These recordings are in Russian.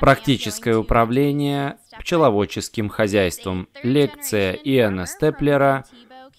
Практическое управление пчеловодческим хозяйством. Лекция Иэна Степлера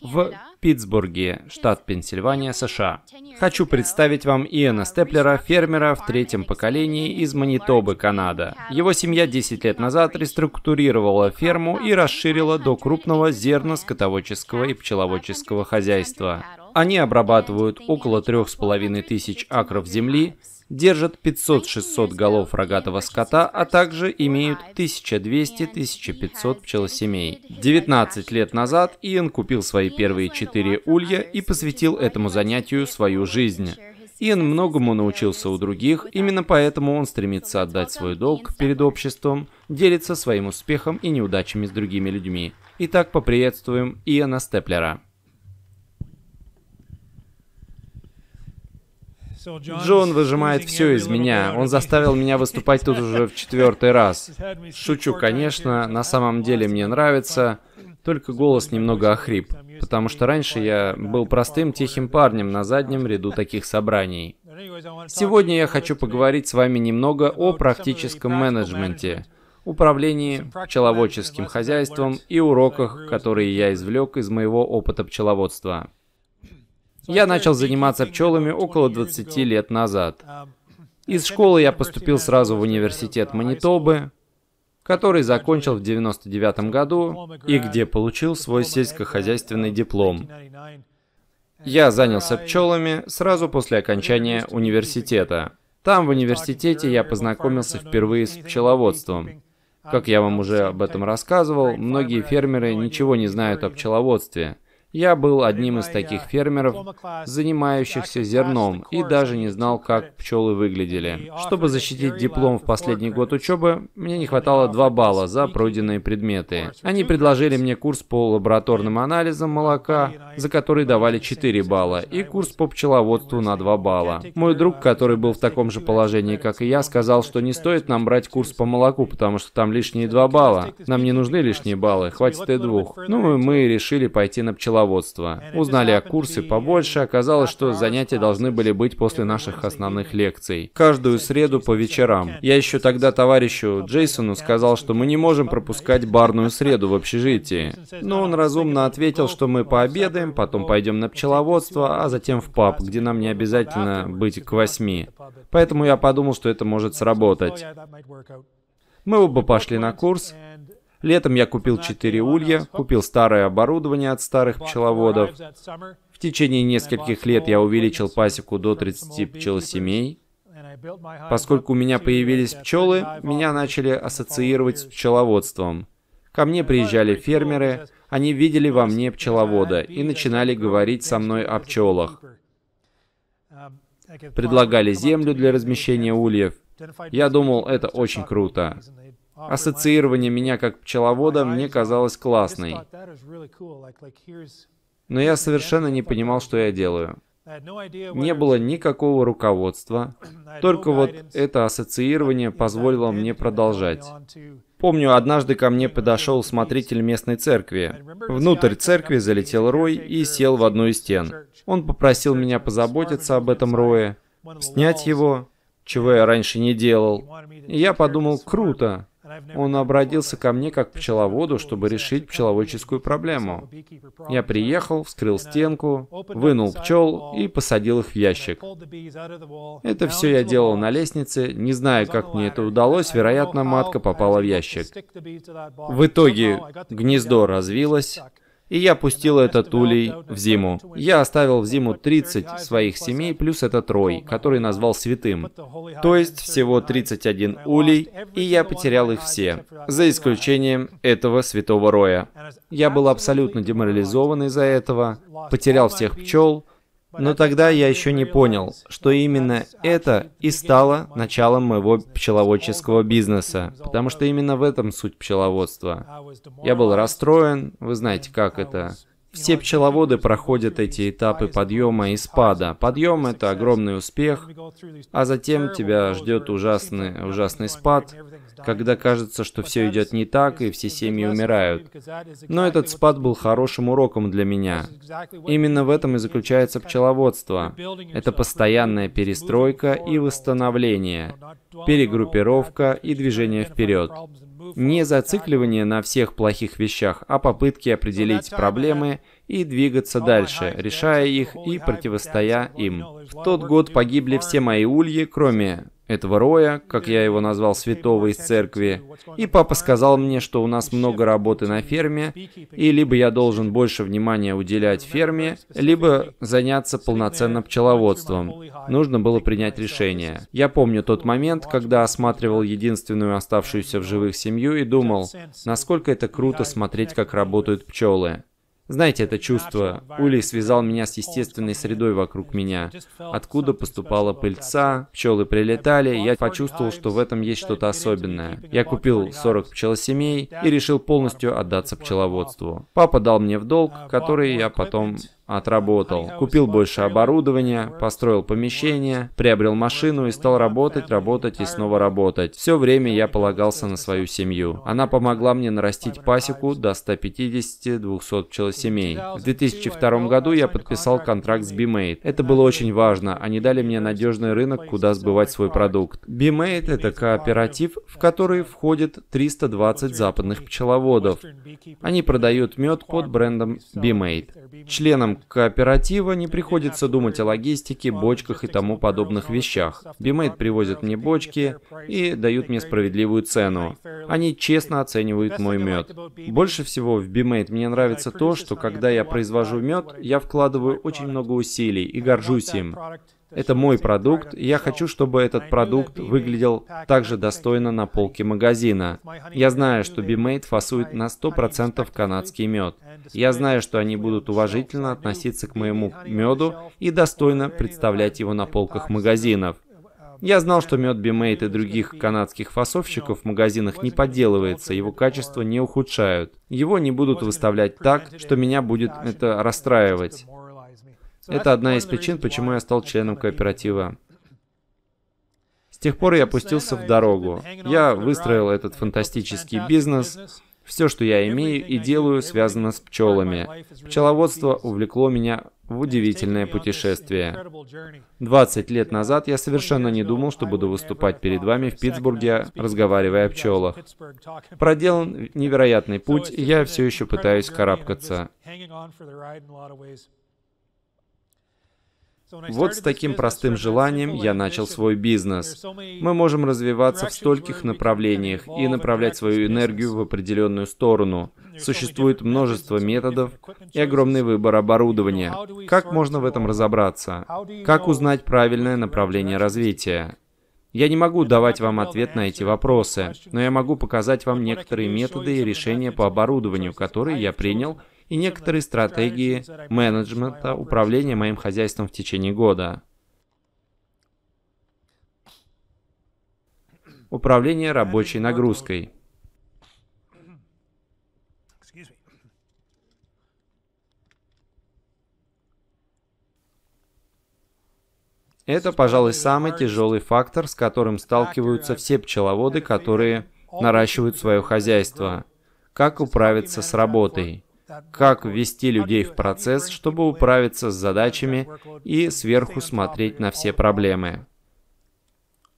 в Питтсбурге, штат Пенсильвания, США. Хочу представить вам Иэна Степлера, фермера в третьем поколении из Манитобы, Канада. Его семья 10 лет назад реструктурировала ферму и расширила до крупного зерно-скотоводческого и пчеловодческого хозяйства. Они обрабатывают около трех с половиной тысяч акров земли, держат 500-600 голов рогатого скота, а также имеют 1200-1500 пчелосемей. 19 лет назад Иэн купил свои первые четыре улья и посвятил этому занятию свою жизнь. Иэн многому научился у других, именно поэтому он стремится отдать свой долг перед обществом, делится своим успехом и неудачами с другими людьми. Итак, поприветствуем Иэна Степлера. Джон выжимает все из меня. Он заставил меня выступать тут уже в четвертый раз. Шучу, конечно, на самом деле мне нравится, только голос немного охрип, потому что раньше я был простым тихим парнем на заднем ряду таких собраний. Сегодня я хочу поговорить с вами немного о практическом менеджменте, управлении пчеловодческим хозяйством и уроках, которые я извлек из моего опыта пчеловодства. Я начал заниматься пчелами около 20 лет назад. Из школы я поступил сразу в университет Манитобы, который закончил в 1999 году и где получил свой сельскохозяйственный диплом. Я занялся пчелами сразу после окончания университета. Там, в университете, я познакомился впервые с пчеловодством. Как я вам уже об этом рассказывал, многие фермеры ничего не знают о пчеловодстве – я был одним из таких фермеров, занимающихся зерном, и даже не знал, как пчелы выглядели. Чтобы защитить диплом в последний год учебы, мне не хватало 2 балла за пройденные предметы. Они предложили мне курс по лабораторным анализам молока, за который давали 4 балла, и курс по пчеловодству на 2 балла. Мой друг, который был в таком же положении, как и я, сказал, что не стоит нам брать курс по молоку, потому что там лишние 2 балла. Нам не нужны лишние баллы, хватит и двух. Ну и мы решили пойти на пчеловодство руководства. Узнали о курсе побольше, оказалось, что занятия должны были быть после наших основных лекций. Каждую среду по вечерам. Я еще тогда товарищу Джейсону сказал, что мы не можем пропускать барную среду в общежитии. Но он разумно ответил, что мы пообедаем, потом пойдем на пчеловодство, а затем в паб, где нам не обязательно быть к восьми. Поэтому я подумал, что это может сработать. Мы оба пошли на курс, Летом я купил 4 улья, купил старое оборудование от старых пчеловодов. В течение нескольких лет я увеличил пасеку до 30 пчел семей. Поскольку у меня появились пчелы, меня начали ассоциировать с пчеловодством. Ко мне приезжали фермеры, они видели во мне пчеловода и начинали говорить со мной о пчелах. Um, Предлагали землю для размещения ульев. Я думал, это очень круто. Ассоциирование меня как пчеловода мне казалось классной. Но я совершенно не понимал, что я делаю. Не было никакого руководства, только вот это ассоциирование позволило мне продолжать. Помню, однажды ко мне подошел смотритель местной церкви. Внутрь церкви залетел рой и сел в одну из стен. Он попросил меня позаботиться об этом рое, снять его, чего я раньше не делал. И я подумал, круто, он обратился ко мне как пчеловоду, чтобы решить пчеловодческую проблему. Я приехал, вскрыл стенку, вынул пчел и посадил их в ящик. Это все я делал на лестнице, не зная, как мне это удалось, вероятно, матка попала в ящик. В итоге гнездо развилось, и я пустил этот улей в зиму. Я оставил в зиму 30 своих семей, плюс этот рой, который назвал святым. То есть всего 31 улей, и я потерял их все, за исключением этого святого роя. Я был абсолютно деморализован из-за этого, потерял всех пчел, но тогда я еще не понял, что именно это и стало началом моего пчеловодческого бизнеса, потому что именно в этом суть пчеловодства. Я был расстроен, вы знаете, как это. Все пчеловоды проходят эти этапы подъема и спада. Подъем — это огромный успех, а затем тебя ждет ужасный, ужасный спад, когда кажется, что все идет не так и все семьи умирают. Но этот спад был хорошим уроком для меня. Именно в этом и заключается пчеловодство. Это постоянная перестройка и восстановление, перегруппировка и движение вперед. Не зацикливание на всех плохих вещах, а попытки определить проблемы и двигаться дальше, решая их и противостоя им. В тот год погибли все мои ульи, кроме этого Роя, как я его назвал, святого из церкви, и папа сказал мне, что у нас много работы на ферме, и либо я должен больше внимания уделять ферме, либо заняться полноценным пчеловодством. Нужно было принять решение. Я помню тот момент, когда осматривал единственную оставшуюся в живых семью и думал, насколько это круто смотреть, как работают пчелы. Знаете это чувство? Улей связал меня с естественной средой вокруг меня. Откуда поступала пыльца, пчелы прилетали, я почувствовал, что в этом есть что-то особенное. Я купил 40 пчелосемей и решил полностью отдаться пчеловодству. Папа дал мне в долг, который я потом отработал. Купил больше оборудования, построил помещение, приобрел машину и стал работать, работать и снова работать. Все время я полагался на свою семью. Она помогла мне нарастить пасеку до 150-200 пчелосемей. В 2002 году я подписал контракт с BeMate. Это было очень важно. Они дали мне надежный рынок, куда сбывать свой продукт. BeMate — это кооператив, в который входит 320 западных пчеловодов. Они продают мед под брендом BeMate. Членом кооператива не приходится думать о логистике, бочках и тому подобных вещах. Бимейт привозят мне бочки и дают мне справедливую цену. Они честно оценивают мой мед. Больше всего в Бимейт мне нравится то, что когда я произвожу мед, я вкладываю очень много усилий и горжусь им. Это мой продукт, и я хочу, чтобы этот продукт выглядел также достойно на полке магазина. Я знаю, что Бимейт фасует на 100% канадский мед. Я знаю, что они будут уважительно относиться к моему меду и достойно представлять его на полках магазинов. Я знал, что мед Бимейт и других канадских фасовщиков в магазинах не подделывается, его качество не ухудшают. Его не будут выставлять так, что меня будет это расстраивать. Это одна из причин, почему я стал членом кооператива. С тех пор я опустился в дорогу. Я выстроил этот фантастический бизнес, все, что я имею и делаю, связано с пчелами. Пчеловодство увлекло меня в удивительное путешествие. 20 лет назад я совершенно не думал, что буду выступать перед вами в Питтсбурге, разговаривая о пчелах. Проделан невероятный путь, и я все еще пытаюсь карабкаться. Вот с таким простым желанием я начал свой бизнес. Мы можем развиваться в стольких направлениях и направлять свою энергию в определенную сторону. Существует множество методов и огромный выбор оборудования. Как можно в этом разобраться? Как узнать правильное направление развития? Я не могу давать вам ответ на эти вопросы, но я могу показать вам некоторые методы и решения по оборудованию, которые я принял – и некоторые стратегии менеджмента управления моим хозяйством в течение года. Управление рабочей нагрузкой. Это, пожалуй, самый тяжелый фактор, с которым сталкиваются все пчеловоды, которые наращивают свое хозяйство. Как управиться с работой? как ввести людей в процесс, чтобы управиться с задачами и сверху смотреть на все проблемы.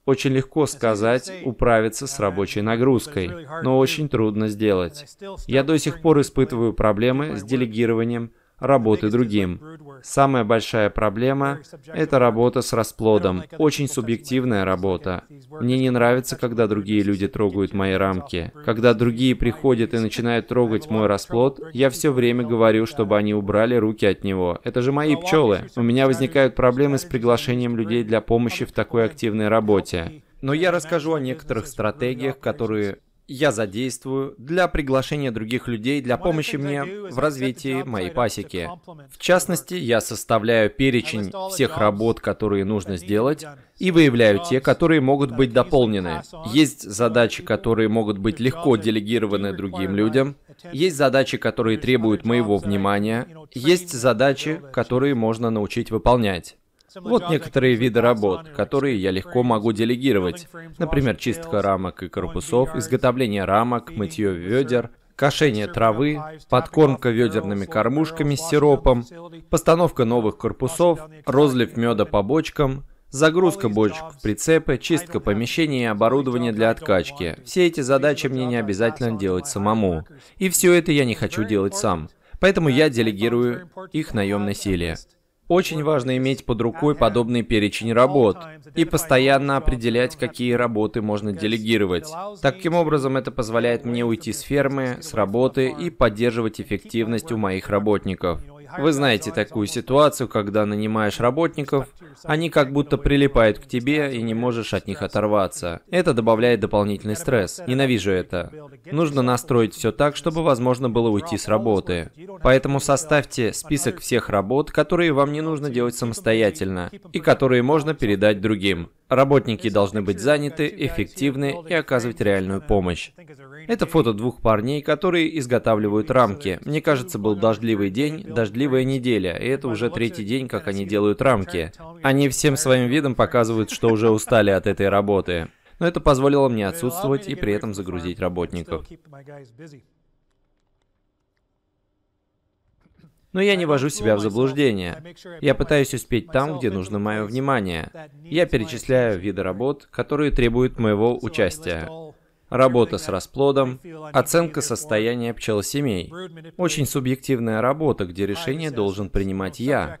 Очень легко сказать «управиться с рабочей нагрузкой», но очень трудно сделать. Я до сих пор испытываю проблемы с делегированием работы другим. Самая большая проблема – это работа с расплодом, очень субъективная работа. Мне не нравится, когда другие люди трогают мои рамки. Когда другие приходят и начинают трогать мой расплод, я все время говорю, чтобы они убрали руки от него. Это же мои пчелы. У меня возникают проблемы с приглашением людей для помощи в такой активной работе. Но я расскажу о некоторых стратегиях, которые я задействую для приглашения других людей для помощи мне в развитии моей пасеки. В частности, я составляю перечень всех работ, которые нужно сделать, и выявляю те, которые могут быть дополнены. Есть задачи, которые могут быть легко делегированы другим людям, есть задачи, которые требуют моего внимания, есть задачи, которые можно научить выполнять. Вот некоторые виды работ, которые я легко могу делегировать. Например, чистка рамок и корпусов, изготовление рамок, мытье ведер, кошение травы, подкормка ведерными кормушками с сиропом, постановка новых корпусов, розлив меда по бочкам, загрузка бочек в прицепы, чистка помещений и оборудования для откачки. Все эти задачи мне не обязательно делать самому. И все это я не хочу делать сам. Поэтому я делегирую их наемной силе. Очень важно иметь под рукой подобный перечень работ и постоянно определять, какие работы можно делегировать. Таким образом, это позволяет мне уйти с фермы, с работы и поддерживать эффективность у моих работников. Вы знаете такую ситуацию, когда нанимаешь работников, они как будто прилипают к тебе и не можешь от них оторваться. Это добавляет дополнительный стресс. Ненавижу это. Нужно настроить все так, чтобы возможно было уйти с работы. Поэтому составьте список всех работ, которые вам не нужно делать самостоятельно и которые можно передать другим. Работники должны быть заняты, эффективны и оказывать реальную помощь. Это фото двух парней, которые изготавливают рамки. Мне кажется, был дождливый день, дождливая неделя, и это уже третий день, как они делают рамки. Они всем своим видом показывают, что уже устали от этой работы. Но это позволило мне отсутствовать и при этом загрузить работников. Но я не вожу себя в заблуждение. Я пытаюсь успеть там, где нужно мое внимание. Я перечисляю виды работ, которые требуют моего участия работа с расплодом, оценка состояния пчел семей, Очень субъективная работа, где решение должен принимать я.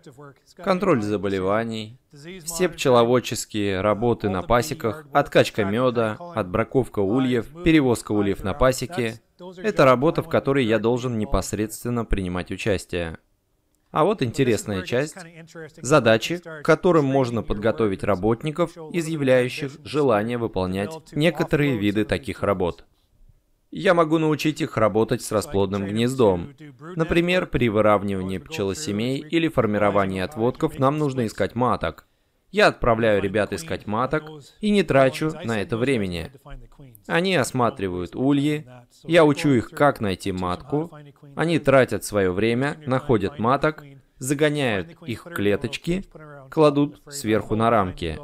Контроль заболеваний, все пчеловодческие работы на пасеках, откачка меда, отбраковка ульев, перевозка ульев на пасеки. Это работа, в которой я должен непосредственно принимать участие. А вот интересная часть – задачи, к которым можно подготовить работников, изъявляющих желание выполнять некоторые виды таких работ. Я могу научить их работать с расплодным гнездом. Например, при выравнивании пчелосемей или формировании отводков нам нужно искать маток. Я отправляю ребят искать маток и не трачу на это времени. Они осматривают ульи, я учу их, как найти матку, они тратят свое время, находят маток, загоняют их в клеточки, кладут сверху на рамки.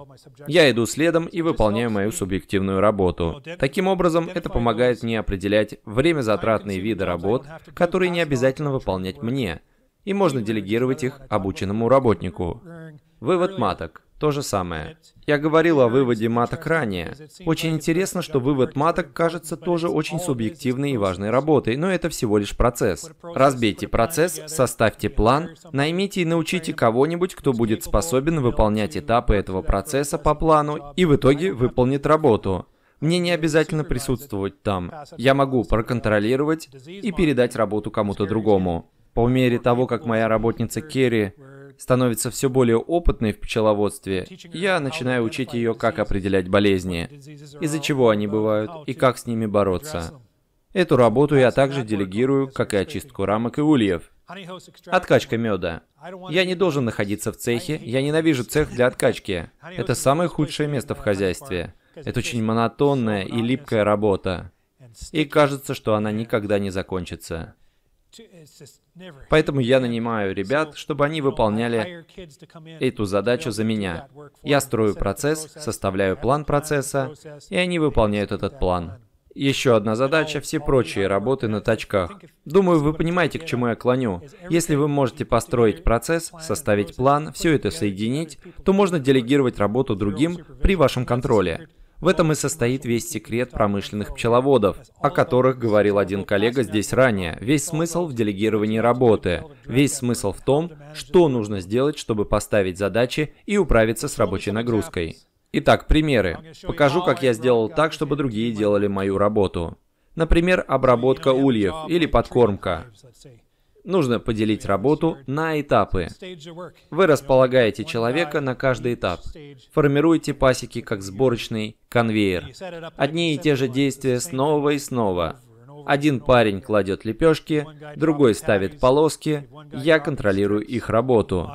Я иду следом и выполняю мою субъективную работу. Таким образом, это помогает мне определять время затратные виды работ, которые не обязательно выполнять мне, и можно делегировать их обученному работнику. Вывод маток. То же самое. Я говорил о выводе маток ранее. Очень интересно, что вывод маток кажется тоже очень субъективной и важной работой, но это всего лишь процесс. Разбейте процесс, составьте план, наймите и научите кого-нибудь, кто будет способен выполнять этапы этого процесса по плану и в итоге выполнит работу. Мне не обязательно присутствовать там. Я могу проконтролировать и передать работу кому-то другому. По мере того, как моя работница Керри становится все более опытной в пчеловодстве, я начинаю учить ее, как определять болезни, из-за чего они бывают и как с ними бороться. Эту работу я также делегирую, как и очистку рамок и ульев. Откачка меда. Я не должен находиться в цехе, я ненавижу цех для откачки. Это самое худшее место в хозяйстве. Это очень монотонная и липкая работа. И кажется, что она никогда не закончится. Поэтому я нанимаю ребят, чтобы они выполняли эту задачу за меня. Я строю процесс, составляю план процесса, и они выполняют этот план. Еще одна задача — все прочие работы на тачках. Думаю, вы понимаете, к чему я клоню. Если вы можете построить процесс, составить план, все это соединить, то можно делегировать работу другим при вашем контроле. В этом и состоит весь секрет промышленных пчеловодов, о которых говорил один коллега здесь ранее. Весь смысл в делегировании работы. Весь смысл в том, что нужно сделать, чтобы поставить задачи и управиться с рабочей нагрузкой. Итак, примеры. Покажу, как я сделал так, чтобы другие делали мою работу. Например, обработка ульев или подкормка. Нужно поделить работу на этапы. Вы располагаете человека на каждый этап. Формируете пасеки как сборочный конвейер. Одни и те же действия снова и снова. Один парень кладет лепешки, другой ставит полоски, я контролирую их работу.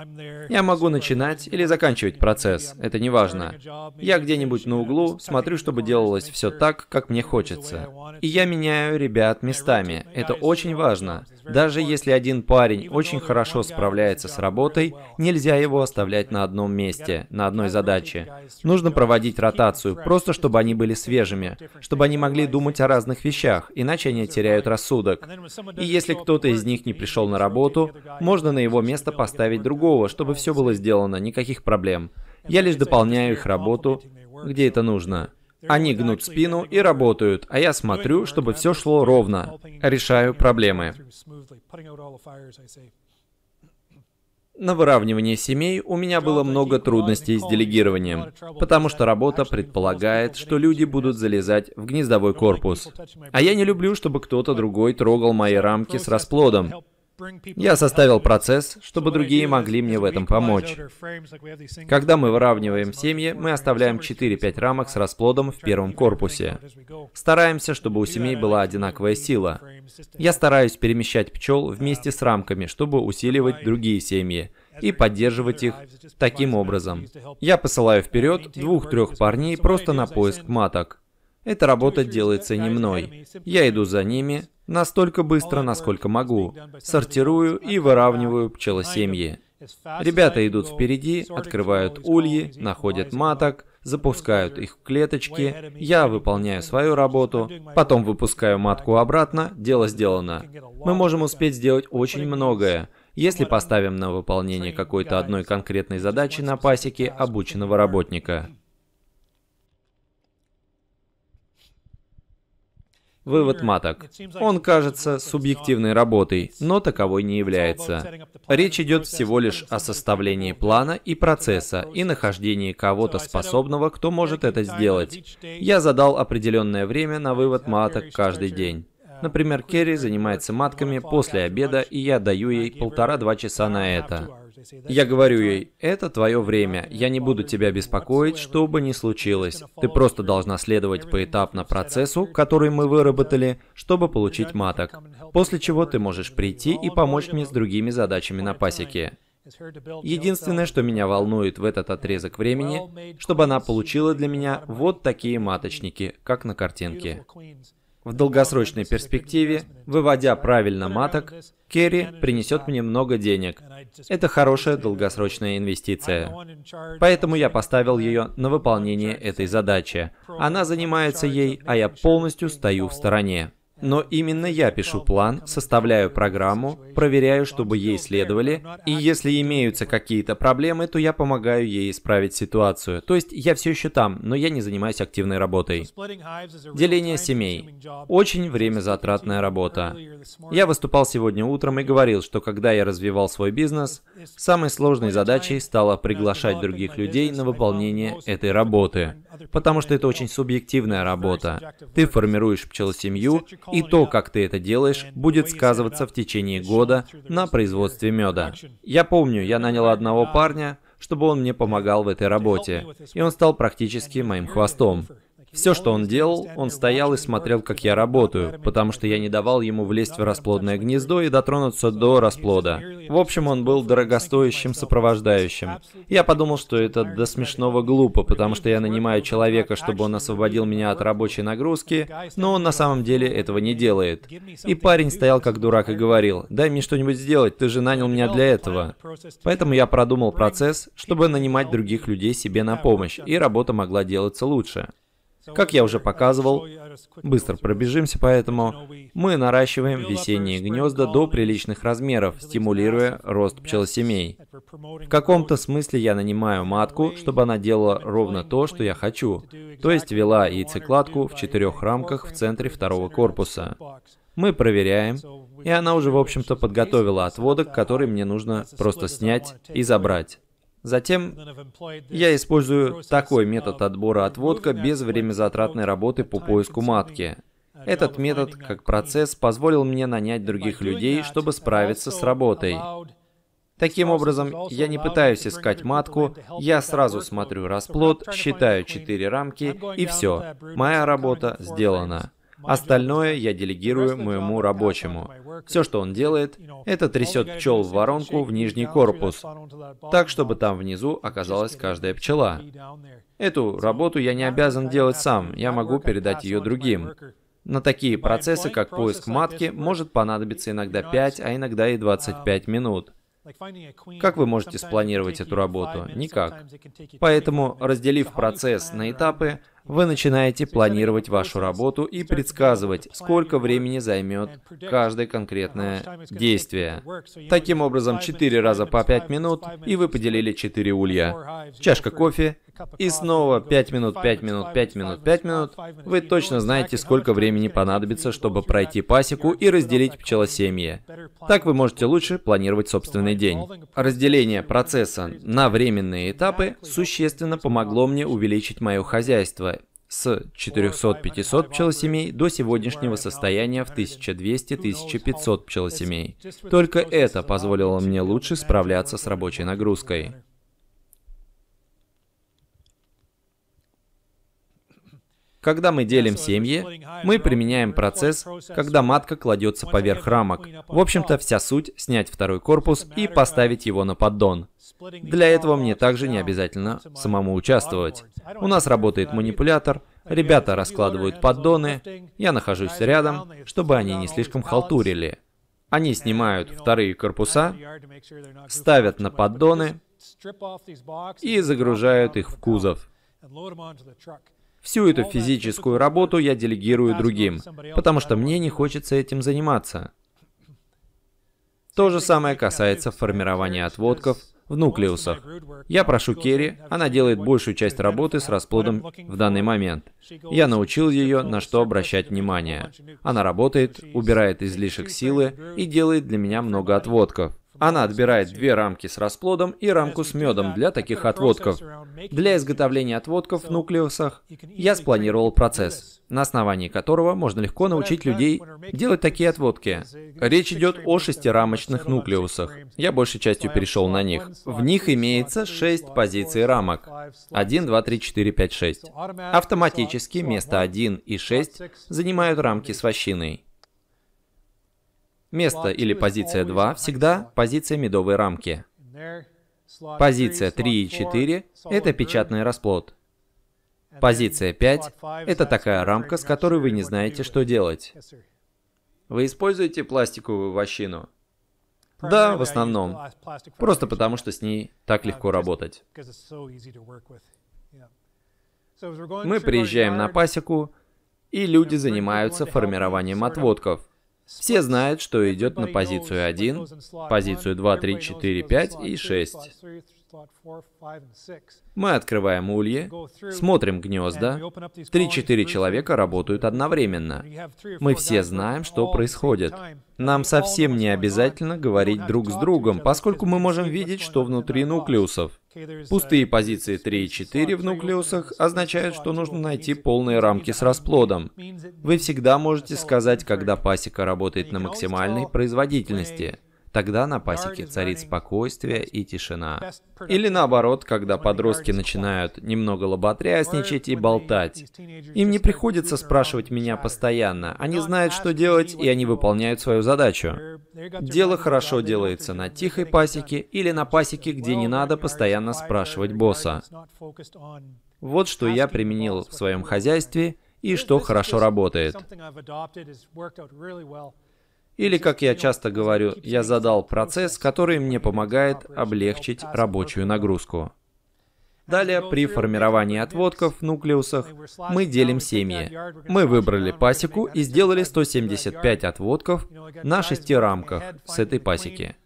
Я могу начинать или заканчивать процесс, это не важно. Я где-нибудь на углу смотрю, чтобы делалось все так, как мне хочется. И я меняю ребят местами, это очень важно. Даже если один парень очень хорошо справляется с работой, нельзя его оставлять на одном месте, на одной задаче. Нужно проводить ротацию, просто чтобы они были свежими, чтобы они могли думать о разных вещах, иначе они теряют рассудок. И если кто-то из них не пришел на работу, можно на его место поставить другого, чтобы все было сделано, никаких проблем. Я лишь дополняю их работу, где это нужно. Они гнут спину и работают, а я смотрю, чтобы все шло ровно. Решаю проблемы. На выравнивание семей у меня было много трудностей с делегированием, потому что работа предполагает, что люди будут залезать в гнездовой корпус. А я не люблю, чтобы кто-то другой трогал мои рамки с расплодом. Я составил процесс, чтобы другие могли мне в этом помочь. Когда мы выравниваем семьи, мы оставляем 4-5 рамок с расплодом в первом корпусе. Стараемся, чтобы у семей была одинаковая сила. Я стараюсь перемещать пчел uh, вместе с рамками, чтобы усиливать другие семьи и поддерживать их таким образом. Я посылаю вперед двух-трех парней просто на поиск маток. Эта работа делается не мной. Я иду за ними, настолько быстро, насколько могу. Сортирую и выравниваю пчелосемьи. Ребята идут впереди, открывают ульи, находят маток, запускают их в клеточки, я выполняю свою работу, потом выпускаю матку обратно, дело сделано. Мы можем успеть сделать очень многое, если поставим на выполнение какой-то одной конкретной задачи на пасеке а обученного работника. Вывод маток. Он кажется субъективной работой, но таковой не является. Речь идет всего лишь о составлении плана и процесса, и нахождении кого-то способного, кто может это сделать. Я задал определенное время на вывод маток каждый день. Например, Керри занимается матками после обеда, и я даю ей полтора-два часа на это я говорю ей, это твое время, я не буду тебя беспокоить, что бы ни случилось. Ты просто должна следовать поэтапно процессу, который мы выработали, чтобы получить маток. После чего ты можешь прийти и помочь мне с другими задачами на пасеке. Единственное, что меня волнует в этот отрезок времени, чтобы она получила для меня вот такие маточники, как на картинке. В долгосрочной перспективе, выводя правильно маток, керри принесет мне много денег. Это хорошая долгосрочная инвестиция. Поэтому я поставил ее на выполнение этой задачи. Она занимается ей, а я полностью стою в стороне. Но именно я пишу план, составляю программу, проверяю, чтобы ей следовали, и если имеются какие-то проблемы, то я помогаю ей исправить ситуацию. То есть я все еще там, но я не занимаюсь активной работой. Деление семей. Очень время затратная работа. Я выступал сегодня утром и говорил, что когда я развивал свой бизнес, самой сложной задачей стало приглашать других людей на выполнение этой работы, потому что это очень субъективная работа. Ты формируешь пчелосемью, и то, как ты это делаешь, будет сказываться в течение года на производстве меда. Я помню, я нанял одного парня, чтобы он мне помогал в этой работе, и он стал практически моим хвостом. Все, что он делал, он стоял и смотрел, как я работаю, потому что я не давал ему влезть в расплодное гнездо и дотронуться до расплода. В общем, он был дорогостоящим сопровождающим. Я подумал, что это до смешного глупо, потому что я нанимаю человека, чтобы он освободил меня от рабочей нагрузки, но он на самом деле этого не делает. И парень стоял как дурак и говорил, «Дай мне что-нибудь сделать, ты же нанял меня для этого». Поэтому я продумал процесс, чтобы нанимать других людей себе на помощь, и работа могла делаться лучше. Как я уже показывал, быстро пробежимся, поэтому мы наращиваем весенние гнезда до приличных размеров, стимулируя рост пчелосемей. В каком-то смысле я нанимаю матку, чтобы она делала ровно то, что я хочу, то есть вела яйцекладку в четырех рамках в центре второго корпуса. Мы проверяем, и она уже, в общем-то, подготовила отводок, который мне нужно просто снять и забрать. Затем я использую такой метод отбора отводка без времязатратной работы по поиску матки. Этот метод, как процесс, позволил мне нанять других людей, чтобы справиться с работой. Таким образом, я не пытаюсь искать матку, я сразу смотрю расплод, считаю четыре рамки и все. Моя работа сделана. Остальное я делегирую моему рабочему. Все, что он делает, это трясет пчел в воронку в нижний корпус, так, чтобы там внизу оказалась каждая пчела. Эту работу я не обязан делать сам, я могу передать ее другим. На такие процессы, как поиск матки, может понадобиться иногда 5, а иногда и 25 um, минут. Как вы можете спланировать эту работу? Никак. Поэтому, разделив процесс на этапы, вы начинаете планировать вашу работу и предсказывать, сколько времени займет каждое конкретное действие. Таким образом, 4 раза по 5 минут, и вы поделили 4 улья. Чашка кофе и снова 5 минут, 5 минут, 5 минут, 5 минут. Вы точно знаете, сколько времени понадобится, чтобы пройти пасеку и разделить пчелосемье. Так вы можете лучше планировать собственный день. Разделение процесса на временные этапы существенно помогло мне увеличить мое хозяйство с 400-500 пчелосемей до сегодняшнего состояния в 1200-1500 пчелосемей. Только это позволило мне лучше справляться с рабочей нагрузкой. Когда мы делим семьи, мы применяем процесс, когда матка кладется поверх рамок. В общем-то, вся суть — снять второй корпус и поставить его на поддон. Для этого мне также не обязательно самому участвовать. У нас работает манипулятор, ребята раскладывают поддоны, я нахожусь рядом, чтобы они не слишком халтурили. Они снимают вторые корпуса, ставят на поддоны и загружают их в кузов. Всю эту физическую работу я делегирую другим, потому что мне не хочется этим заниматься. То же самое касается формирования отводков в нуклеусах. Я прошу Керри, она делает большую часть работы с расплодом в данный момент. Я научил ее, на что обращать внимание. Она работает, убирает излишек силы и делает для меня много отводков. Она отбирает две рамки с расплодом и рамку с медом для таких отводков. Для изготовления отводков в нуклеусах я спланировал процесс, на основании которого можно легко научить людей делать такие отводки. Речь идет о шестирамочных нуклеусах. Я большей частью перешел на них. В них имеется шесть позиций рамок. 1, 2, 3, 4, 5, 6. Автоматически место 1 и 6 занимают рамки с вощиной. Место или позиция 2 всегда позиция медовой рамки. Позиция 3 и 4 — это печатный расплод. Позиция 5 — это такая рамка, с которой вы не знаете, что делать. Вы используете пластиковую ващину? Да, в основном. Просто потому, что с ней так легко работать. Мы приезжаем на пасеку, и люди занимаются формированием отводков. Все знают, что идет на позицию 1, позицию 2, 3, 4, 5 и 6. Мы открываем ульи, смотрим гнезда. 3-4 человека работают одновременно. Мы все знаем, что происходит. Нам совсем не обязательно говорить друг с другом, поскольку мы можем видеть, что внутри нуклеусов. Uh, Пустые позиции 3 и 4 в нуклеусах означают, что нужно найти полные рамки с расплодом. Вы всегда можете сказать, когда пасека работает на максимальной производительности. Тогда на пасеке царит спокойствие и тишина. Или наоборот, когда подростки начинают немного лоботрясничать и болтать. Им не приходится спрашивать меня постоянно. Они знают, что делать, и они выполняют свою задачу. Дело хорошо делается на тихой пасеке или на пасеке, где не надо постоянно спрашивать босса. Вот что я применил в своем хозяйстве и что хорошо работает. Или, как я часто говорю, я задал процесс, который мне помогает облегчить рабочую нагрузку. Далее, при формировании отводков в нуклеусах, мы делим семьи. Мы выбрали пасеку и сделали 175 отводков на шести рамках с этой пасеки.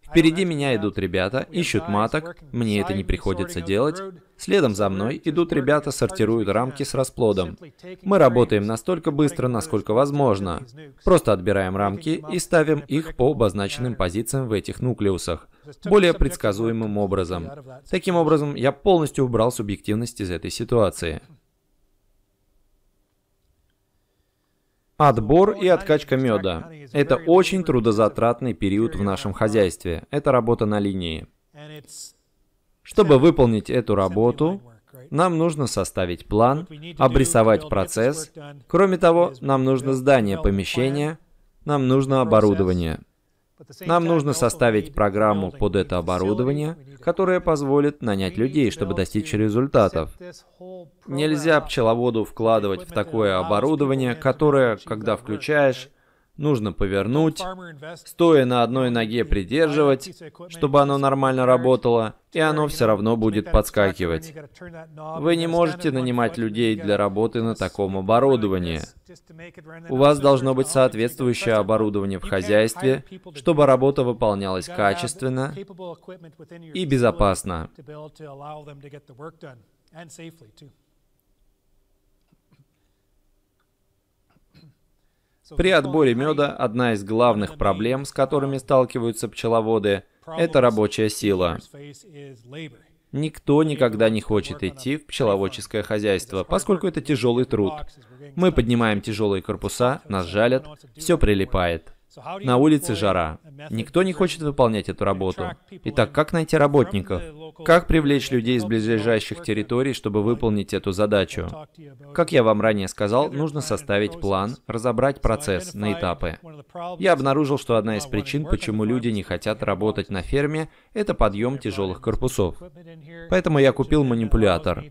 Впереди меня идут ребята, ищут маток, мне это не приходится делать. Следом за мной идут ребята, сортируют рамки с расплодом. Мы работаем настолько быстро, насколько возможно. Просто отбираем рамки и ставим их по обозначенным позициям в этих нуклеусах, более предсказуемым образом. Таким образом, я полностью убрал субъективность из этой ситуации. Отбор и откачка меда. Это очень трудозатратный период в нашем хозяйстве. Это работа на линии. Чтобы выполнить эту работу, нам нужно составить план, обрисовать процесс. Кроме того, нам нужно здание, помещение, нам нужно оборудование. Нам нужно составить программу под это оборудование, которая позволит нанять людей, чтобы достичь результатов. Нельзя пчеловоду вкладывать в такое оборудование, которое, когда включаешь, нужно повернуть, стоя на одной ноге придерживать, чтобы оно нормально работало, и оно все равно будет подскакивать. Вы не можете нанимать людей для работы на таком оборудовании. У вас должно быть соответствующее оборудование в хозяйстве, чтобы работа выполнялась качественно и безопасно. При отборе меда одна из главных проблем, с которыми сталкиваются пчеловоды, это рабочая сила. Никто никогда не хочет идти в пчеловодческое хозяйство, поскольку это тяжелый труд. Мы поднимаем тяжелые корпуса, нас жалят, все прилипает. На улице жара. Никто не хочет выполнять эту работу. Итак, как найти работников? Как привлечь людей из близлежащих территорий, чтобы выполнить эту задачу? Как я вам ранее сказал, нужно составить план, разобрать процесс на этапы. Я обнаружил, что одна из причин, почему люди не хотят работать на ферме, это подъем тяжелых корпусов. Поэтому я купил манипулятор,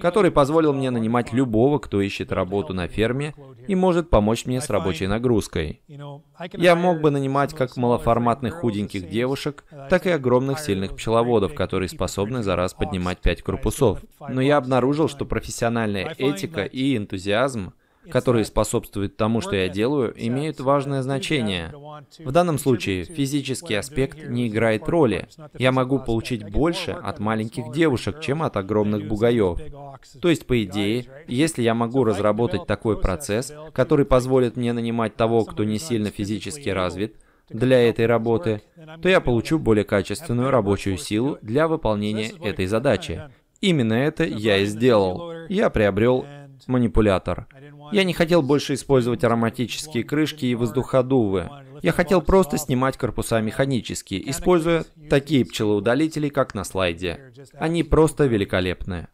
который позволил мне нанимать любого, кто ищет работу на ферме и может помочь мне с рабочей нагрузкой. Я мог бы нанимать как малоформатных худеньких девушек, uh, так и огромных сильных пчеловодов, которые способны за раз поднимать пять корпусов. Но я обнаружил, что профессиональная этика и энтузиазм которые способствуют тому, что я делаю, имеют важное значение. В данном случае физический аспект не играет роли. Я могу получить больше от маленьких девушек, чем от огромных бугаев. То есть, по идее, если я могу разработать такой процесс, который позволит мне нанимать того, кто не сильно физически развит, для этой работы, то я получу более качественную рабочую силу для выполнения этой задачи. Именно это я и сделал. Я приобрел манипулятор. Я не хотел больше использовать ароматические крышки и воздуходувы. Я хотел просто снимать корпуса механически, используя такие пчелоудалители, как на слайде. Они просто великолепные.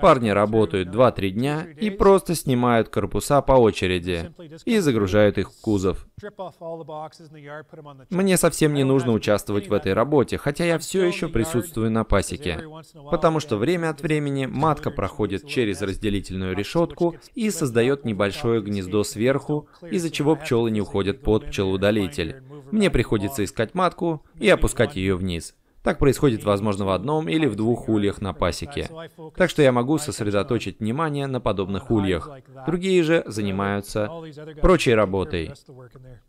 Парни работают 2-3 дня и просто снимают корпуса по очереди и загружают их в кузов. Мне совсем не нужно участвовать в этой работе, хотя я все еще присутствую на пасеке, потому что время от времени матка проходит через разделительную решетку и создает небольшое гнездо сверху, из-за чего пчелы не уходят под пчелоудалитель. Мне приходится искать матку и опускать ее вниз. Так происходит, возможно, в одном или в двух ульях на пасеке. Так что я могу сосредоточить внимание на подобных ульях. Другие же занимаются прочей работой.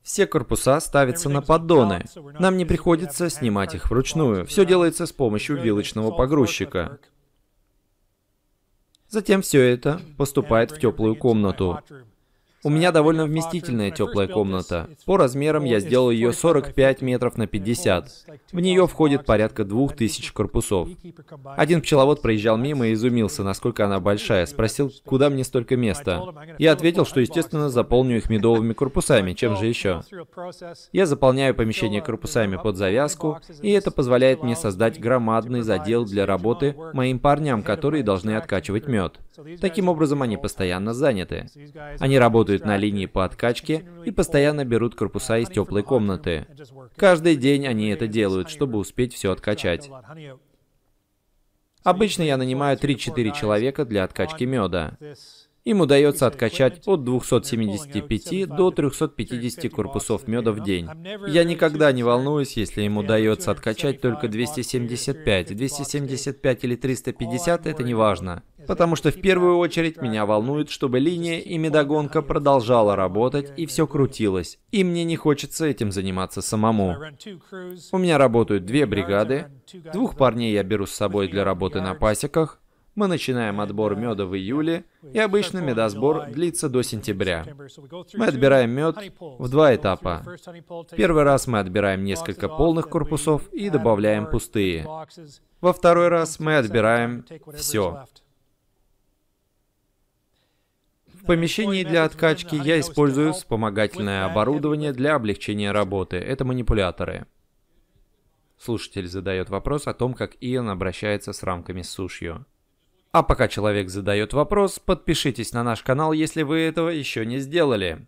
Все корпуса ставятся на поддоны. Нам не приходится снимать их вручную. Все делается с помощью вилочного погрузчика. Затем все это поступает в теплую комнату. У меня довольно вместительная теплая комната. По размерам я сделал ее 45 метров на 50. В нее входит порядка 2000 корпусов. Один пчеловод проезжал мимо и изумился, насколько она большая. Спросил, куда мне столько места. Я ответил, что, естественно, заполню их медовыми корпусами, чем же еще. Я заполняю помещение корпусами под завязку, и это позволяет мне создать громадный задел для работы моим парням, которые должны откачивать мед. Таким образом, они постоянно заняты. Они работают работают на линии по откачке и постоянно берут корпуса из теплой комнаты. Каждый день они это делают, чтобы успеть все откачать. Обычно я нанимаю 3-4 человека для откачки меда. Им удается откачать от 275 до 350 корпусов меда в день. Я никогда не волнуюсь, если им удается откачать только 275. 275 или 350 — это не важно. Потому что в первую очередь меня волнует, чтобы линия и медогонка продолжала работать и все крутилось. И мне не хочется этим заниматься самому. У меня работают две бригады. Двух парней я беру с собой для работы на пасеках. Мы начинаем отбор меда в июле, и обычно медосбор длится до сентября. Мы отбираем мед в два этапа. Первый раз мы отбираем несколько полных корпусов и добавляем пустые. Во второй раз мы отбираем все помещении для откачки я использую вспомогательное оборудование для облегчения работы. Это манипуляторы. Слушатель задает вопрос о том, как Иэн обращается с рамками с сушью. А пока человек задает вопрос, подпишитесь на наш канал, если вы этого еще не сделали.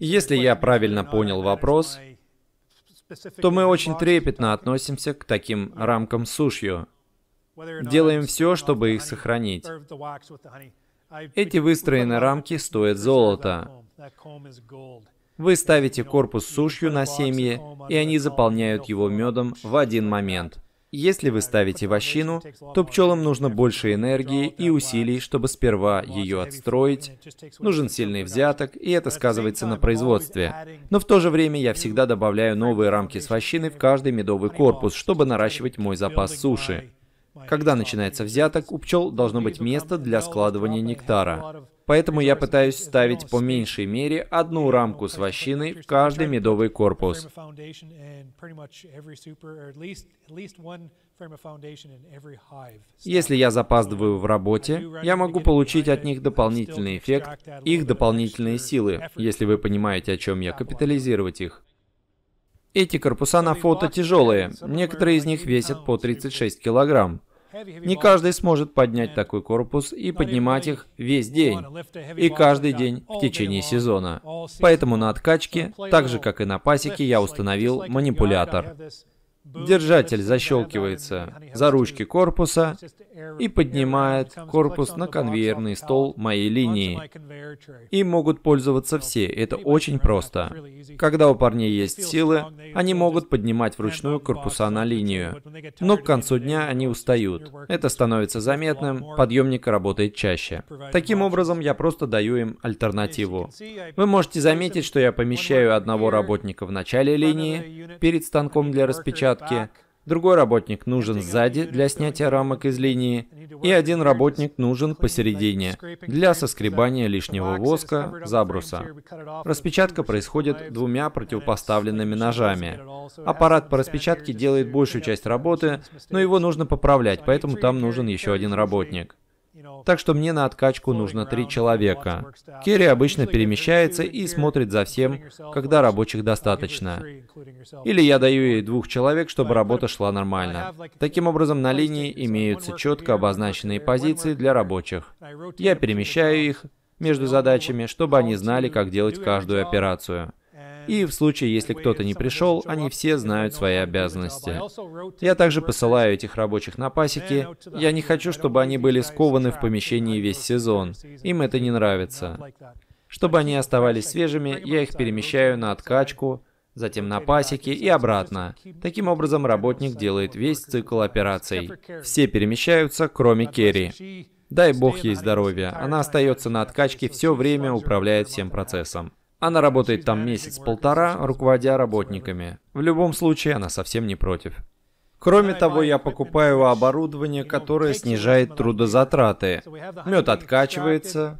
Если я правильно понял вопрос, то мы очень трепетно относимся к таким рамкам сушью. Делаем все, чтобы их сохранить. Эти выстроенные рамки стоят золота. Вы ставите корпус сушью на семьи, и они заполняют его медом в один момент – если вы ставите вощину, то пчелам нужно больше энергии и усилий, чтобы сперва ее отстроить. Нужен сильный взяток, и это сказывается на производстве. Но в то же время я всегда добавляю новые рамки с вощины в каждый медовый корпус, чтобы наращивать мой запас суши. Когда начинается взяток, у пчел должно быть место для складывания нектара. Поэтому я пытаюсь ставить по меньшей мере одну рамку с вощиной в каждый медовый корпус. Если я запаздываю в работе, я могу получить от них дополнительный эффект, их дополнительные силы, если вы понимаете, о чем я, капитализировать их. Эти корпуса на фото тяжелые, некоторые из них весят по 36 килограмм. Не каждый сможет поднять такой корпус и поднимать их весь день, и каждый день в течение сезона. Поэтому на откачке, так же как и на пасеке, я установил манипулятор. Держатель защелкивается за ручки корпуса и поднимает корпус на конвейерный стол моей линии. Им могут пользоваться все, это очень просто. Когда у парней есть силы, они могут поднимать вручную корпуса на линию. Но к концу дня они устают. Это становится заметным, подъемник работает чаще. Таким образом, я просто даю им альтернативу. Вы можете заметить, что я помещаю одного работника в начале линии, перед станком для распечатки, палатки, другой работник нужен сзади для снятия рамок из линии, и один работник нужен посередине для соскребания лишнего воска, забруса. Распечатка происходит двумя противопоставленными ножами. Аппарат по распечатке делает большую часть работы, но его нужно поправлять, поэтому там нужен еще один работник так что мне на откачку нужно три человека. Керри обычно перемещается и смотрит за всем, когда рабочих достаточно. Или я даю ей двух человек, чтобы работа шла нормально. Таким образом, на линии имеются четко обозначенные позиции для рабочих. Я перемещаю их между задачами, чтобы они знали, как делать каждую операцию. И в случае, если кто-то не пришел, они все знают свои обязанности. Я также посылаю этих рабочих на пасеки. Я не хочу, чтобы они были скованы в помещении весь сезон. Им это не нравится. Чтобы они оставались свежими, я их перемещаю на откачку, затем на пасеки и обратно. Таким образом, работник делает весь цикл операций. Все перемещаются, кроме Керри. Дай бог ей здоровья. Она остается на откачке, все время управляет всем процессом. Она работает там месяц-полтора, руководя работниками. В любом случае, она совсем не против. Кроме того, я покупаю оборудование, которое снижает трудозатраты. Мед откачивается,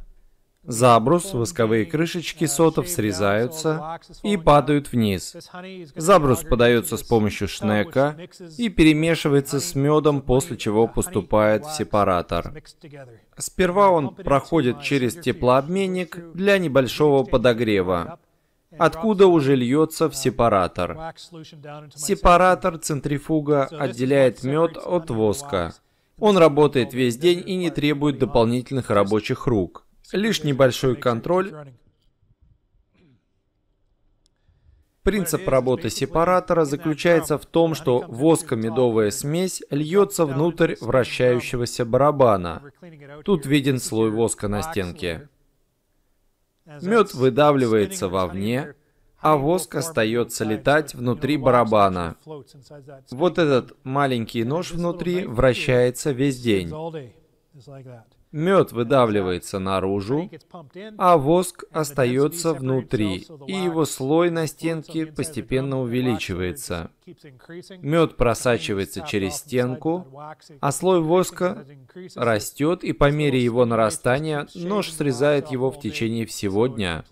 Забрус, восковые крышечки сотов срезаются и падают вниз. Забрус подается с помощью шнека и перемешивается с медом, после чего поступает в сепаратор. Сперва он проходит через теплообменник для небольшого подогрева, откуда уже льется в сепаратор. Сепаратор центрифуга отделяет мед от воска. Он работает весь день и не требует дополнительных рабочих рук лишь небольшой контроль, Принцип работы сепаратора заключается в том, что воско-медовая смесь льется внутрь вращающегося барабана. Тут виден слой воска на стенке. Мед выдавливается вовне, а воск остается летать внутри барабана. Вот этот маленький нож внутри вращается весь день. Мед выдавливается наружу, а воск остается внутри, и его слой на стенке постепенно увеличивается. Мед просачивается через стенку, а слой воска растет, и по мере его нарастания нож срезает его в течение всего дня.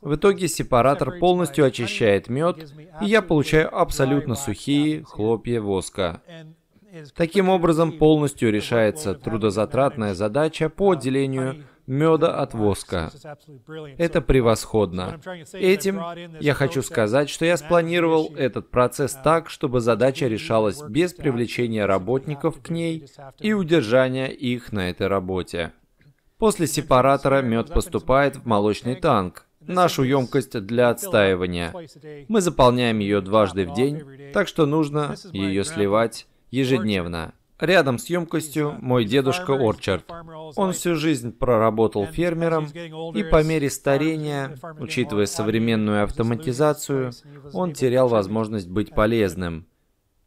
В итоге сепаратор полностью очищает мед, и я получаю абсолютно сухие хлопья воска. Таким образом, полностью решается трудозатратная задача по отделению меда от воска. Это превосходно. Этим я хочу сказать, что я спланировал этот процесс так, чтобы задача решалась без привлечения работников к ней и удержания их на этой работе. После сепаратора мед поступает в молочный танк, нашу емкость для отстаивания. Мы заполняем ее дважды в день, так что нужно ее сливать ежедневно. Рядом с емкостью мой дедушка Орчард. Он всю жизнь проработал фермером, и по мере старения, учитывая современную автоматизацию, он терял возможность быть полезным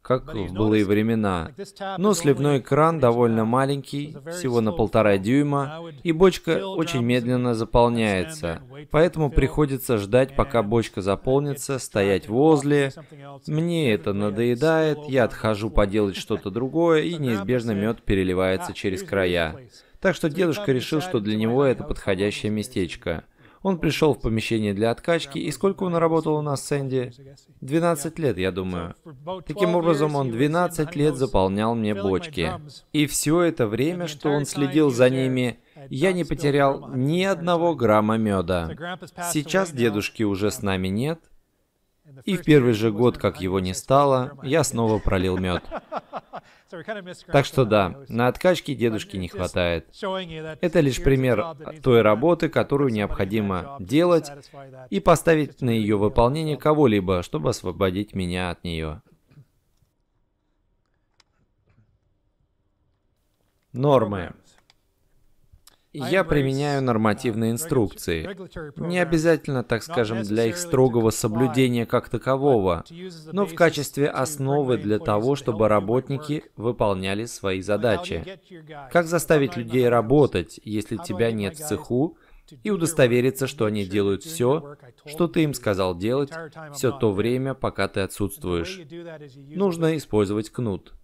как в былые времена. Но сливной кран довольно маленький, всего на полтора дюйма, и бочка очень медленно заполняется. Поэтому приходится ждать, пока бочка заполнится, стоять возле. Мне это надоедает, я отхожу поделать что-то другое, и неизбежно мед переливается ah, через края. Так что дедушка решил, что для него это подходящее местечко. Он пришел в помещение для откачки, и сколько он работал у нас, Сэнди? 12 лет, я думаю. Таким образом, он 12 лет заполнял мне бочки. И все это время, что он следил за ними, я не потерял ни одного грамма меда. Сейчас дедушки уже с нами нет, и в первый же год, как его не стало, я снова пролил мед. Так что да, на откачке дедушки не хватает. Это лишь пример той работы, которую необходимо делать и поставить на ее выполнение кого-либо, чтобы освободить меня от нее. Нормы. Я применяю нормативные э, инструкции. Не обязательно, так скажем, для их строгого соблюдения как такового, но в качестве основы для того, чтобы работники выполняли свои задачи. Как заставить людей работать, если тебя нет в цеху, и удостовериться, что они делают все, что ты им сказал делать, все то время, пока ты отсутствуешь. Нужно использовать кнут.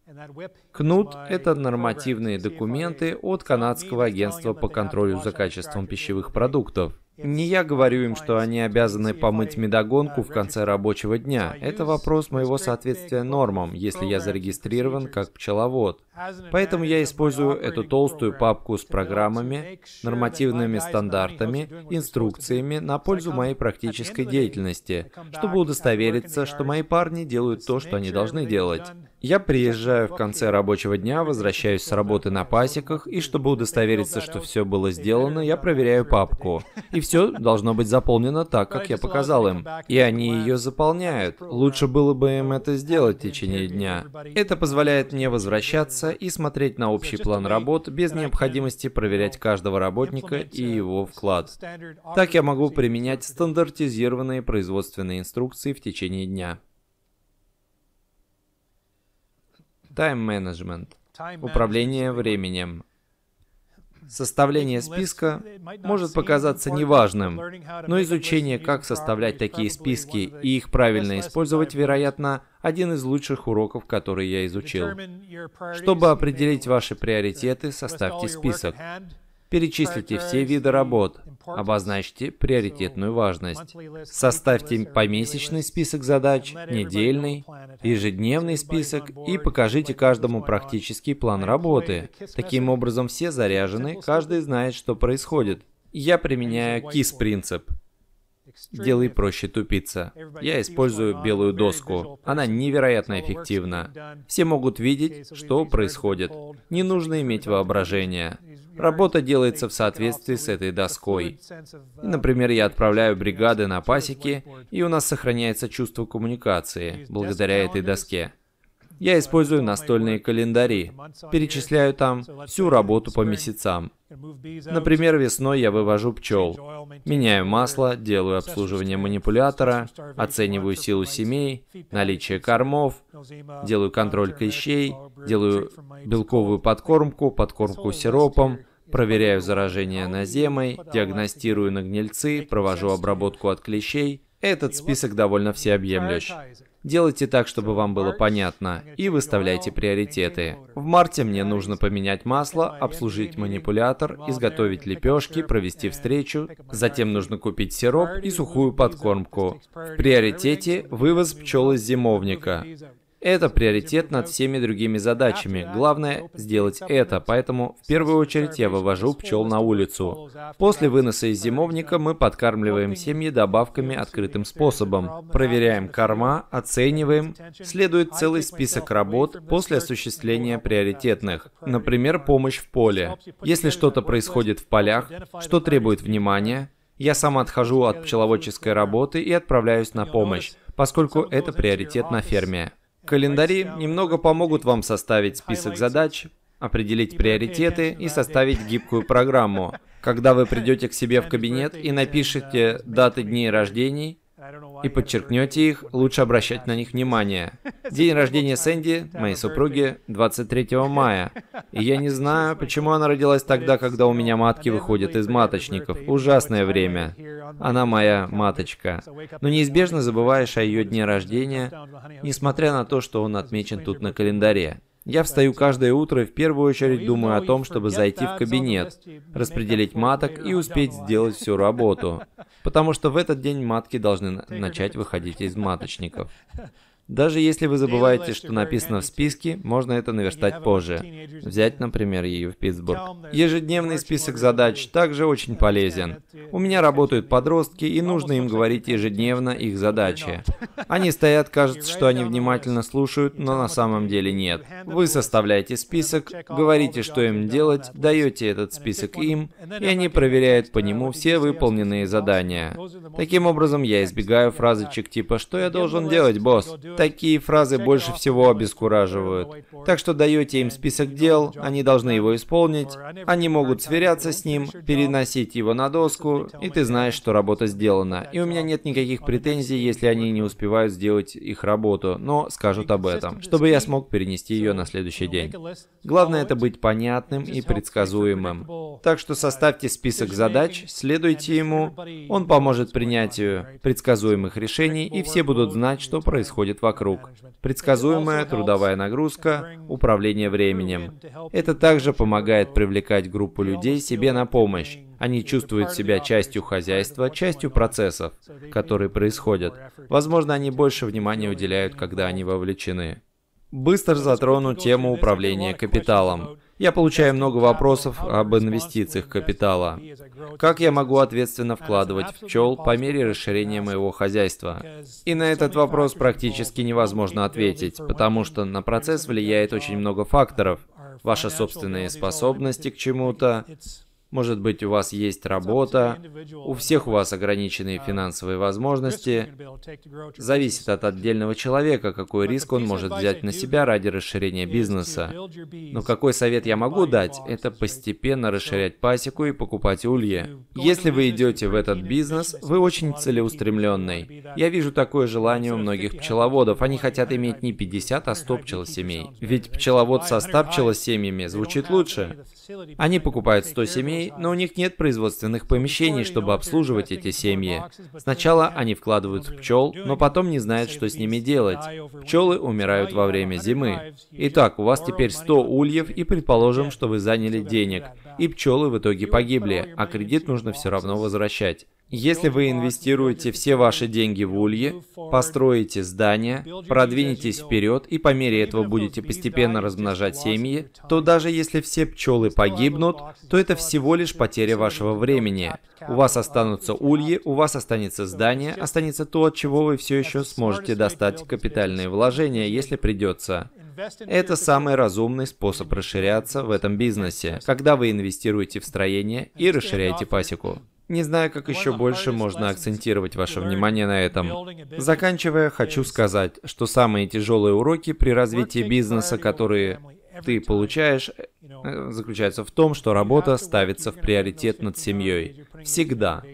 Кнут — это нормативные документы от Канадского агентства по контролю за качеством пищевых продуктов. Не я говорю им, что они обязаны помыть медогонку в конце рабочего дня. Это вопрос моего соответствия нормам, если я зарегистрирован как пчеловод. Поэтому я использую эту толстую папку с программами, нормативными стандартами, инструкциями на пользу моей практической деятельности, чтобы удостовериться, что мои парни делают то, что они должны делать. Я приезжаю в конце рабочего дня, возвращаюсь с работы на пасеках, и чтобы удостовериться, что все было сделано, я проверяю папку. И все должно быть заполнено так, как я показал им. И они ее заполняют. Лучше было бы им это сделать в течение дня. Это позволяет мне возвращаться меняться и смотреть на общий план работ без необходимости проверять каждого работника и его вклад. Так я могу применять стандартизированные производственные инструкции в течение дня. Тайм-менеджмент. Управление временем. Составление списка может показаться неважным, но изучение, как составлять такие списки и их правильно использовать, вероятно, один из лучших уроков, который я изучил. Чтобы определить ваши приоритеты, составьте список. Перечислите все виды работ, обозначьте приоритетную важность, составьте помесячный список задач, недельный, ежедневный список и покажите каждому практический план работы. Таким образом, все заряжены, каждый знает, что происходит. Я применяю кис принцип Делай проще тупица. Я использую белую доску. Она невероятно эффективна. Все могут видеть, что происходит. Не нужно иметь воображение. Работа делается в соответствии с этой доской. И, например, я отправляю бригады на пасеки, и у нас сохраняется чувство коммуникации благодаря этой доске. Я использую настольные календари, перечисляю там всю работу по месяцам. Например, весной я вывожу пчел, меняю масло, делаю обслуживание манипулятора, оцениваю силу семей, наличие кормов, делаю контроль клещей, делаю белковую подкормку, подкормку сиропом, Проверяю заражение наземой, диагностирую на провожу обработку от клещей. Этот список довольно всеобъемлющ. Делайте так, чтобы вам было понятно, и выставляйте приоритеты. В марте мне нужно поменять масло, обслужить манипулятор, изготовить лепешки, провести встречу, затем нужно купить сироп и сухую подкормку. В приоритете вывоз пчел из зимовника. Это приоритет над всеми другими задачами. Главное — сделать это, поэтому в первую очередь я вывожу пчел на улицу. После выноса из зимовника мы подкармливаем семьи добавками открытым способом. Проверяем корма, оцениваем. Следует целый список работ после осуществления приоритетных. Например, помощь в поле. Если что-то происходит в полях, что требует внимания, я сам отхожу от пчеловодческой работы и отправляюсь на помощь, поскольку это приоритет на ферме. Календари немного помогут вам составить список задач, определить приоритеты и составить гибкую программу. Когда вы придете к себе в кабинет и напишите даты дней рождений, и подчеркнете их, лучше обращать на них внимание. День рождения Сэнди, моей супруги, 23 мая. И я не знаю, почему она родилась тогда, когда у меня матки выходят из маточников. Ужасное время. Она моя маточка. Но неизбежно забываешь о ее дне рождения, несмотря на то, что он отмечен тут на календаре. Я встаю каждое утро и в первую очередь думаю о том, чтобы зайти в кабинет, распределить маток и успеть сделать всю работу. Потому что в этот день матки должны начать выходить из маточников. Даже если вы забываете, что написано в списке, можно это наверстать позже. Взять, например, ее в Питтсбург. Ежедневный список задач также очень полезен. У меня работают подростки, и нужно им говорить ежедневно их задачи. Они стоят, кажется, что они внимательно слушают, но на самом деле нет. Вы составляете список, говорите, что им делать, даете этот список им, и они проверяют по нему все выполненные задания. Таким образом, я избегаю фразочек типа «Что я должен делать, босс?» Такие фразы больше всего обескураживают. Так что даете им список дел, они должны его исполнить, они могут сверяться с ним, переносить его на доску, и ты знаешь, что работа сделана. И у меня нет никаких претензий, если они не успевают сделать их работу, но скажут об этом, чтобы я смог перенести ее на следующий день. Главное это быть понятным и предсказуемым. Так что uh, составьте список задач, следуйте ему, он поможет принятию предсказуемых решений, и все будут знать, что происходит в вокруг, предсказуемая трудовая нагрузка, управление временем. Это также помогает привлекать группу людей себе на помощь. Они чувствуют себя частью хозяйства, частью процессов, которые происходят. Возможно, они больше внимания уделяют, когда они вовлечены. Быстро затрону тему управления капиталом. Я получаю много вопросов об инвестициях капитала. Как я могу ответственно вкладывать в пчел по мере расширения моего хозяйства? И на этот вопрос практически невозможно ответить, потому что на процесс влияет очень много факторов. Ваши собственные способности к чему-то, может быть, у вас есть работа, у всех у вас ограниченные uh, финансовые возможности. Зависит от отдельного человека, какой риск он может взять на себя ради расширения бизнеса. Но какой совет я могу дать, это постепенно расширять пасеку и покупать ульи. Если вы идете в этот бизнес, вы очень целеустремленный. Я вижу такое желание у многих пчеловодов. Они хотят иметь не 50, а 100 пчелосемей. Ведь пчеловод со 100 пчелосемьями звучит лучше. Они покупают 100 семей, семей, но у них нет производственных помещений, чтобы обслуживать эти семьи. Сначала они вкладывают в пчел, но потом не знают, что с ними делать. Пчелы умирают во время зимы. Итак, у вас теперь 100 ульев, и предположим, что вы заняли денег, и пчелы в итоге погибли, а кредит нужно все равно возвращать. Если вы инвестируете все ваши деньги в ульи, построите здание, продвинетесь вперед и по мере этого будете постепенно размножать семьи, то даже если все пчелы погибнут, то это всего лишь потеря вашего времени. У вас останутся ульи, у вас останется здание, останется то, от чего вы все еще сможете достать капитальные вложения, если придется. Это самый разумный способ расширяться в этом бизнесе, когда вы инвестируете в строение и расширяете пасеку. Не знаю, как еще больше можно акцентировать ваше внимание на этом. Заканчивая, хочу сказать, что самые тяжелые уроки при развитии бизнеса, которые ты получаешь, э, заключаются в том, что работа ставится в приоритет над семьей. Всегда.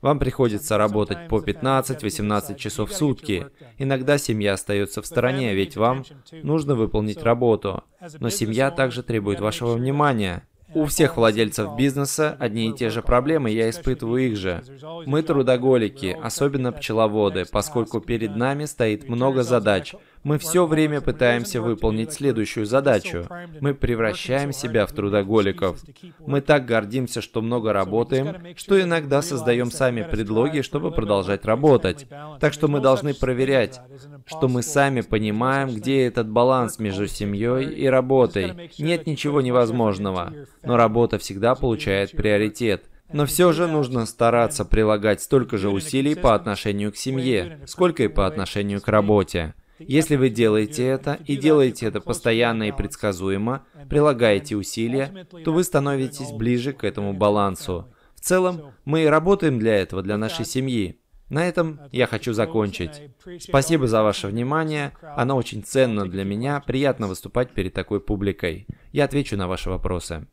Вам приходится работать по 15-18 часов в сутки. Иногда семья остается в стороне, ведь вам нужно выполнить работу. Но семья также требует вашего внимания. У всех владельцев бизнеса одни и те же проблемы, я испытываю их же. Мы трудоголики, особенно пчеловоды, поскольку перед нами стоит много задач – мы все время пытаемся выполнить следующую задачу. Мы превращаем себя в трудоголиков. Мы так гордимся, что много работаем, что иногда создаем сами предлоги, чтобы продолжать работать. Так что мы должны проверять, что мы сами понимаем, где этот баланс между семьей и работой. Нет ничего невозможного. Но работа всегда получает приоритет. Но все же нужно стараться прилагать столько же усилий по отношению к семье, сколько и по отношению к работе. Если вы делаете это и делаете это постоянно и предсказуемо, прилагаете усилия, то вы становитесь ближе к этому балансу. В целом, мы работаем для этого, для нашей семьи. На этом uh, я хочу закончить. Спасибо за ваше внимание. Оно очень ценно для меня. Приятно выступать перед такой публикой. Я отвечу на ваши вопросы.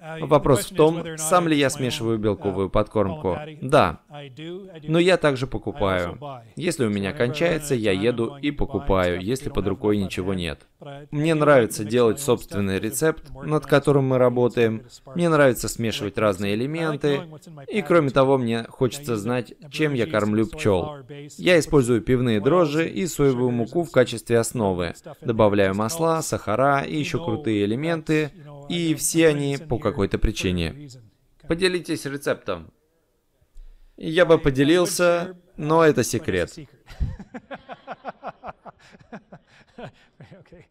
Uh, Вопрос в том, сам ли я смешиваю uh, белковую подкормку. Да. Но я также покупаю. Если у меня кончается, я еду и покупаю, если под рукой ничего нет. Мне нравится делать собственный рецепт, над которым мы работаем. Мне нравится смешивать разные элементы. И кроме того, мне хочется знать, чем я кормлю пчел. Я использую пивные дрожжи и соевую муку в качестве основы. Добавляю масла, сахара и еще крутые элементы, и все они по какой-то причине. Поделитесь рецептом. Я бы поделился, но это секрет.